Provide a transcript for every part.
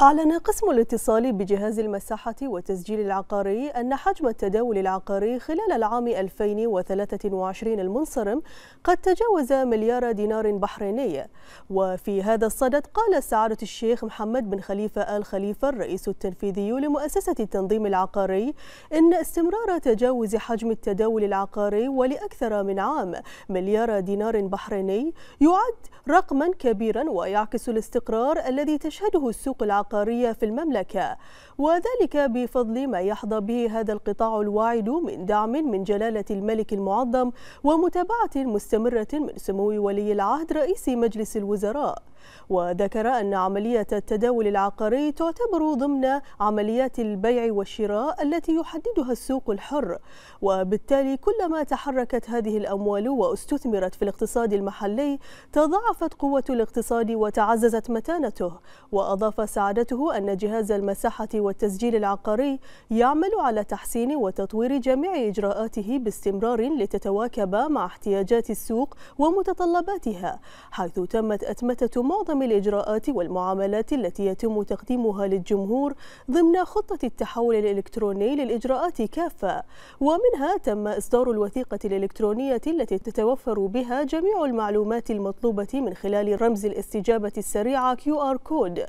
أعلن قسم الاتصال بجهاز المساحة والتسجيل العقاري أن حجم التداول العقاري خلال العام 2023 المنصرم قد تجاوز مليار دينار بحريني وفي هذا الصدد قال سعادة الشيخ محمد بن خليفة آل خليفة الرئيس التنفيذي لمؤسسة التنظيم العقاري إن استمرار تجاوز حجم التداول العقاري ولأكثر من عام مليار دينار بحريني يعد رقما كبيرا ويعكس الاستقرار الذي تشهده السوق العقاري العقارية في المملكة وذلك بفضل ما يحظى به هذا القطاع الواعد من دعم من جلالة الملك المعظم ومتابعة مستمرة من سمو ولي العهد رئيس مجلس الوزراء وذكر أن عملية التداول العقاري تعتبر ضمن عمليات البيع والشراء التي يحددها السوق الحر وبالتالي كلما تحركت هذه الأموال واستثمرت في الاقتصاد المحلي تضاعفت قوة الاقتصاد وتعززت متانته وأضاف سعادته أن جهاز المساحة والتسجيل العقاري يعمل على تحسين وتطوير جميع إجراءاته باستمرار لتتواكب مع احتياجات السوق ومتطلباتها حيث تمت أتمتة معظم الإجراءات والمعاملات التي يتم تقديمها للجمهور ضمن خطة التحول الإلكتروني للإجراءات كافة ومنها تم إصدار الوثيقة الإلكترونية التي تتوفر بها جميع المعلومات المطلوبة من خلال رمز الاستجابة السريعة QR Code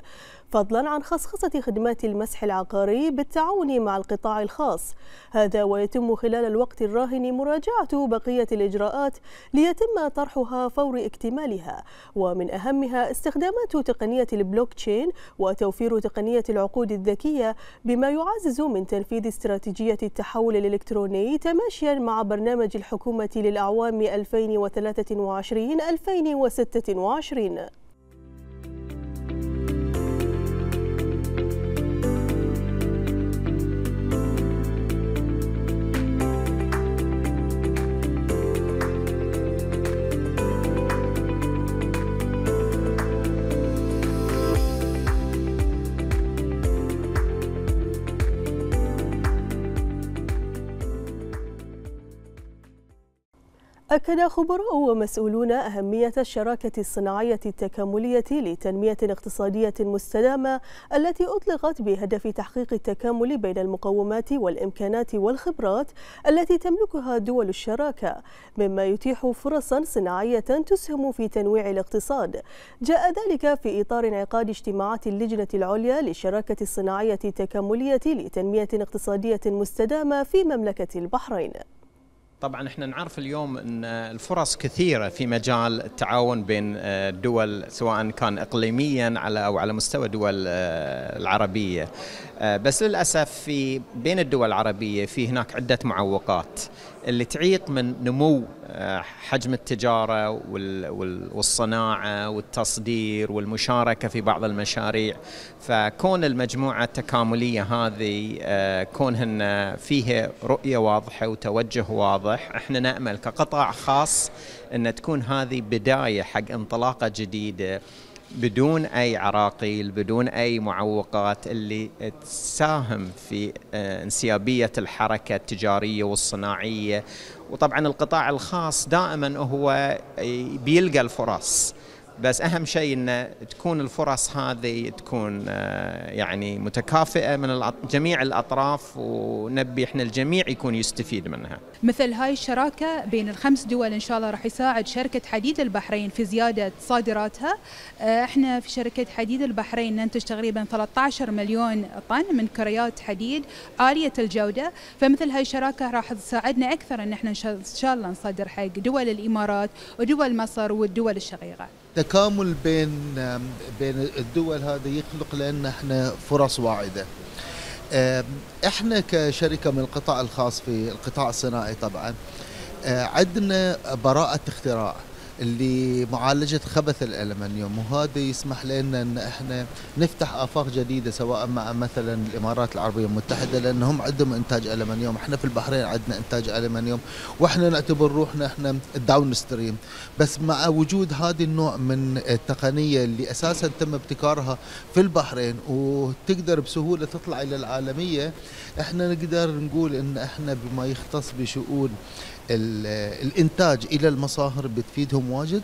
فضلا عن خصخصة خدمات المسح العقاري بالتعاون مع القطاع الخاص هذا ويتم خلال الوقت الراهن مراجعة بقية الإجراءات ليتم طرحها فور اكتمالها ومن أهمها استخدامات تقنية البلوك تشين وتوفير تقنية العقود الذكية بما يعزز من تنفيذ استراتيجية التحول الإلكتروني تماشيا مع برنامج الحكومة للأعوام 2023 2026 أكد خبراء ومسؤولون أهمية الشراكة الصناعية التكاملية لتنمية اقتصادية مستدامة التي أطلقت بهدف تحقيق التكامل بين المقومات والإمكانات والخبرات التي تملكها دول الشراكة مما يتيح فرصا صناعية تسهم في تنويع الاقتصاد جاء ذلك في إطار انعقاد اجتماعات اللجنة العليا للشراكة الصناعية التكاملية لتنمية اقتصادية مستدامة في مملكة البحرين طبعا احنا نعرف اليوم ان الفرص كثيره في مجال التعاون بين الدول آه، سواء كان اقليميا على او على مستوى الدول آه، العربيه آه، بس للاسف في بين الدول العربيه في هناك عده معوقات اللي تعيق من نمو آه، حجم التجارة والصناعة والتصدير والمشاركة في بعض المشاريع فكون المجموعة التكاملية هذه آه، كونهن فيها رؤية واضحة وتوجه واضح احنا نأمل كقطاع خاص أن تكون هذه بداية حق انطلاقة جديدة بدون اي عراقيل بدون اي معوقات اللي تساهم في آه، انسيابيه الحركه التجاريه والصناعيه وطبعا القطاع الخاص دائما هو آه، بيلقى الفرص بس اهم شيء ان تكون الفرص هذه تكون آه، يعني متكافئه من جميع الاطراف ونبي احنا الجميع يكون يستفيد منها. مثل هاي الشراكه بين الخمس دول ان شاء الله راح يساعد شركه حديد البحرين في زياده صادراتها. آه، احنا في شركه حديد البحرين ننتج تقريبا 13 مليون طن من كريات حديد عاليه الجوده، فمثل هاي الشراكه راح تساعدنا اكثر ان احنا ان شاء الله نصدر حق دول الامارات ودول مصر والدول الشقيقه. التكامل بين بين الدول هذا يخلق لنا احنا فرص واعده احنا كشركه من القطاع الخاص في القطاع الصناعي طبعا آه، عندنا براءه اختراع لمعالجة خبث الألمنيوم وهذا يسمح لنا أن احنا نفتح آفاق جديدة سواء مع مثلا الإمارات العربية المتحدة لأنهم عندهم إنتاج ألمنيوم احنا في البحرين عندنا إنتاج ألمنيوم واحنا نعتبر روحنا احنا الداون ستريم بس مع وجود هذا النوع من التقنية اللي أساسا تم ابتكارها في البحرين وتقدر بسهولة تطلع إلى العالمية احنا نقدر نقول أن احنا بما يختص بشؤون الانتاج الى المصاهر بتفيدهم واجد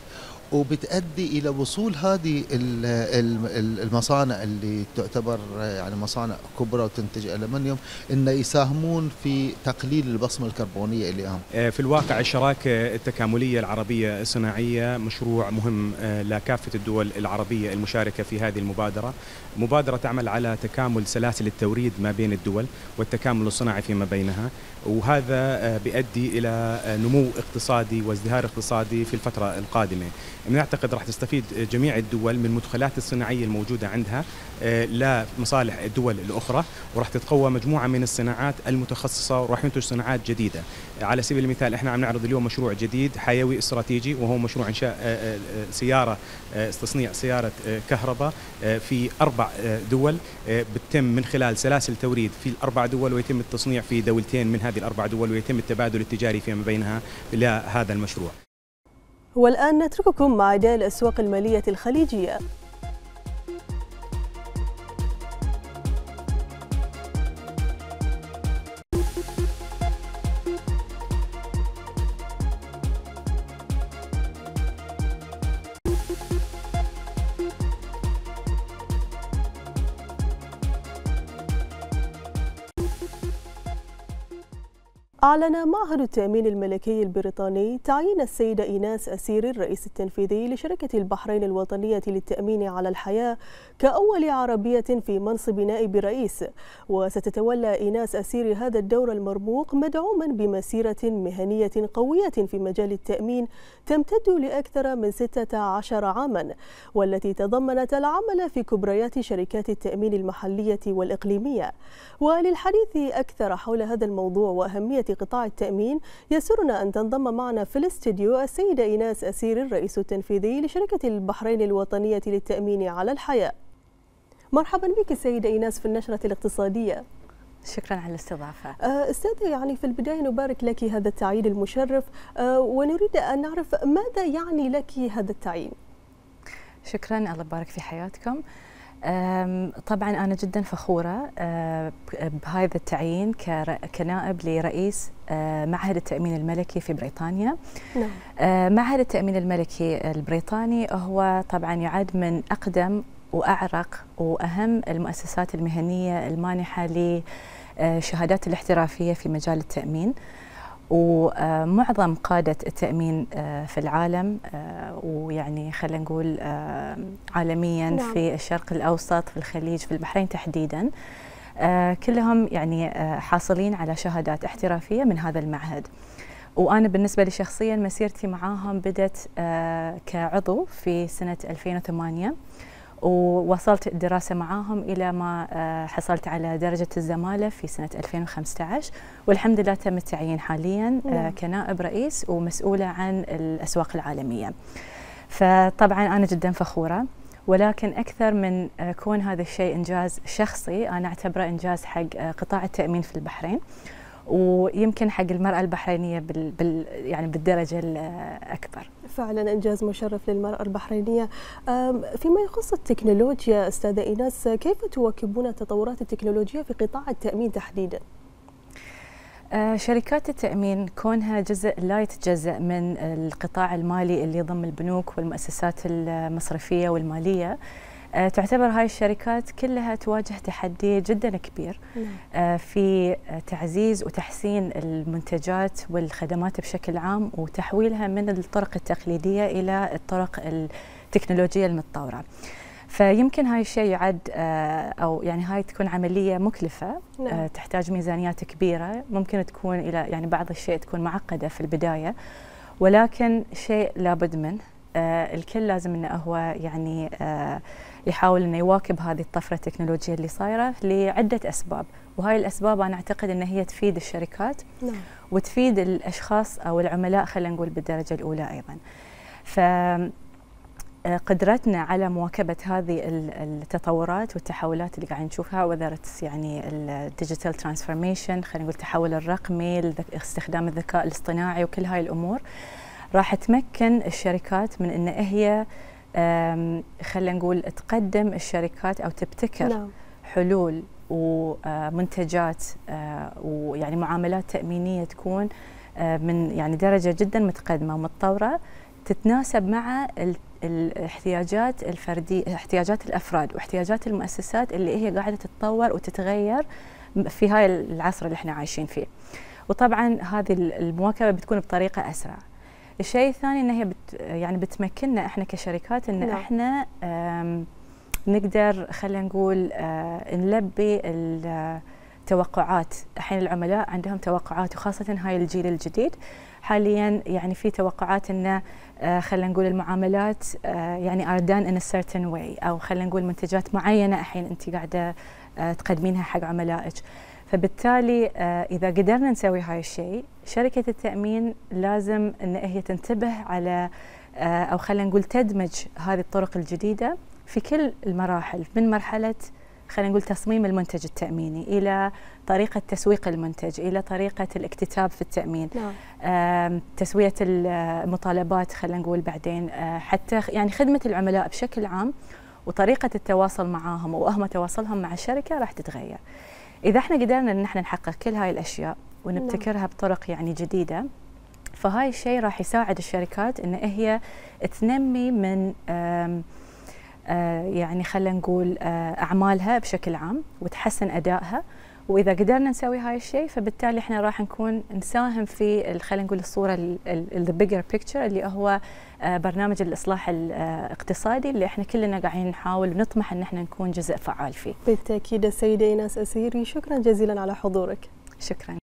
وبتؤدي الى وصول هذه المصانع اللي تعتبر يعني مصانع كبرى وتنتج المنيوم ان يساهمون في تقليل البصمه الكربونيه اللي هم. آه، في الواقع الشراكه التكامليه العربيه الصناعيه مشروع مهم آه، لكافه الدول العربيه المشاركه في هذه المبادره، مبادره تعمل على تكامل سلاسل التوريد ما بين الدول والتكامل الصناعي فيما بينها، وهذا آه، بيؤدي الى نمو اقتصادي وازدهار اقتصادي في الفتره القادمه. نعتقد راح تستفيد جميع الدول من المدخلات الصناعيه الموجوده عندها آه، لمصالح الدول الاخرى وراح تتقوى مجموعه من الصناعات المتخصصه وراح ينتج صناعات جديده على سبيل المثال احنا عم نعرض اليوم مشروع جديد حيوي استراتيجي وهو مشروع انشاء آه، آه، سياره تصنيع سياره كهرباء في اربع دول بتتم من خلال سلاسل توريد في الاربع دول ويتم التصنيع في دولتين من هذه الاربع دول ويتم التبادل التجاري فيما بينها لهذا المشروع والآن نترككم مع أداء الأسواق المالية الخليجية أعلن معهد التأمين الملكي البريطاني تعيين السيدة إيناس أسيري الرئيس التنفيذي لشركة البحرين الوطنية للتأمين على الحياة كأول عربية في منصب نائب رئيس وستتولى إيناس أسيري هذا الدور المرموق مدعوما بمسيرة مهنية قوية في مجال التأمين تمتد لأكثر من 16 عاما والتي تضمنت العمل في كبريات شركات التأمين المحلية والإقليمية وللحديث أكثر حول هذا الموضوع وأهمية في قطاع التأمين يسرنا أن تنضم معنا في الاستديو السيدة إيناس أسير الرئيس التنفيذي لشركة البحرين الوطنية للتأمين على الحياة مرحبا بك السيدة إيناس في النشرة الاقتصادية شكرا على الاستضافة آه، أستاذة يعني في البداية نبارك لك هذا التعيين المشرف آه، ونريد أن نعرف ماذا يعني لك هذا التعيين شكرا الله يبارك في حياتكم طبعا أنا جدا فخورة أه، بهذا التعيين كنائب لرئيس أه، معهد التأمين الملكي في بريطانيا نعم. أه، معهد التأمين الملكي البريطاني هو طبعا يعد من أقدم وأعرق وأهم المؤسسات المهنية المانحة للشهادات الاحترافية في مجال التأمين ومعظم قادة التأمين آه، في العالم آه، ويعني خلينا نقول آه، عالميا نعم. في الشرق الأوسط في الخليج في البحرين تحديدا كلهم يعني حاصلين على شهادات احترافية من هذا المعهد وأنا بالنسبة لي شخصيا مسيرتي معاهم بدت كعضو في سنة 2008 ووصلت الدراسة معاهم إلى ما آه، حصلت على درجة الزمالة في سنة 2015 والحمد لله تم التعيين حاليا آه، نعم. كنائب رئيس ومسؤولة عن الأسواق العالمية فطبعا أنا جدا فخورة ولكن أكثر من آه، كون هذا الشيء إنجاز شخصي أنا أعتبره إنجاز حق قطاع التأمين في البحرين ويمكن حق المرأة البحرينية بال بال يعني بالدرجة الأكبر فعلا انجاز مشرف للمراه البحرينيه فيما يخص التكنولوجيا استاذه ايناس كيف تواكبون التطورات التكنولوجيه في قطاع التامين تحديدا أه، شركات التأمين كونها جزء لا يتجزأ من القطاع المالي اللي يضم البنوك والمؤسسات المصرفية والمالية آه، تعتبر هاي الشركات كلها تواجه تحدي جدا كبير نعم. آه، في تعزيز وتحسين المنتجات والخدمات بشكل عام وتحويلها من الطرق التقليدية إلى الطرق التكنولوجية المتطورة فيمكن هاي الشيء يعد آه، او يعني هاي تكون عمليه مكلفه نعم. تحتاج ميزانيات كبيره ممكن تكون الى يعني بعض الشيء تكون معقده في البدايه ولكن شيء لابد منه آه، الكل لازم انه هو يعني آه، يحاول انه يواكب هذه الطفره التكنولوجيه اللي صايره لعده اسباب وهاي الاسباب انا اعتقد ان هي تفيد الشركات نعم. وتفيد الاشخاص او العملاء خلينا نقول بالدرجه الاولى ايضا ف آه، قدرتنا على مواكبة هذه التطورات والتحولات اللي قاعد نشوفها وذرت يعني الديجيتال ترانسفورميشن خلينا نقول التحول الرقمي استخدام الذكاء الاصطناعي وكل هاي الأمور راح تمكن الشركات من ان هي خلينا نقول تقدم الشركات او تبتكر لا. نعم. حلول ومنتجات آه، آه، ويعني معاملات تامينيه تكون آه، من يعني درجه جدا متقدمه ومتطوره تتناسب مع الاحتياجات الفرديه احتياجات الافراد واحتياجات المؤسسات اللي هي قاعده تتطور وتتغير في هاي العصر اللي احنا عايشين فيه. وطبعا هذه المواكبه بتكون بطريقه اسرع الشيء الثاني ان هي بت يعني بتمكننا احنا كشركات ان نعم. احنا نقدر خلينا نقول آه، نلبي التوقعات الحين العملاء عندهم توقعات وخاصه هاي الجيل الجديد حاليا يعني في توقعات ان آه، خلينا نقول المعاملات آه، يعني ار دان ان سيرتن واي او خلينا نقول منتجات معينه الحين انت قاعده تقدمينها حق عملائك فبالتالي آه، اذا قدرنا نسوي هاي الشيء شركه التامين لازم ان هي تنتبه على آه، او خلينا نقول تدمج هذه الطرق الجديده في كل المراحل من مرحله خلينا نقول تصميم المنتج التأميني إلى طريقة تسويق المنتج إلى طريقة الاكتتاب في التأمين نعم. تسوية آه، المطالبات خلينا نقول بعدين حتى يعني خدمة العملاء بشكل عام وطريقة التواصل معاهم وأهم تواصلهم مع الشركة راح تتغير اذا احنا قدرنا ان احنا نحقق كل هاي الاشياء ونبتكرها نعم. بطرق يعني جديده فهاي الشيء راح يساعد الشركات ان هي تنمي من آه، يعني خلينا نقول آه، اعمالها بشكل عام وتحسن ادائها واذا قدرنا نسوي هاي الشيء فبالتالي احنا راح نكون نساهم في خلينا نقول الصوره ذا بيجر بيكتشر اللي هو آه، برنامج الاصلاح آه، الاقتصادي اللي احنا كلنا قاعدين نحاول ونطمح ان احنا نكون جزء فعال فيه. بالتاكيد السيده ايناس اسيري شكرا جزيلا على حضورك. شكرا.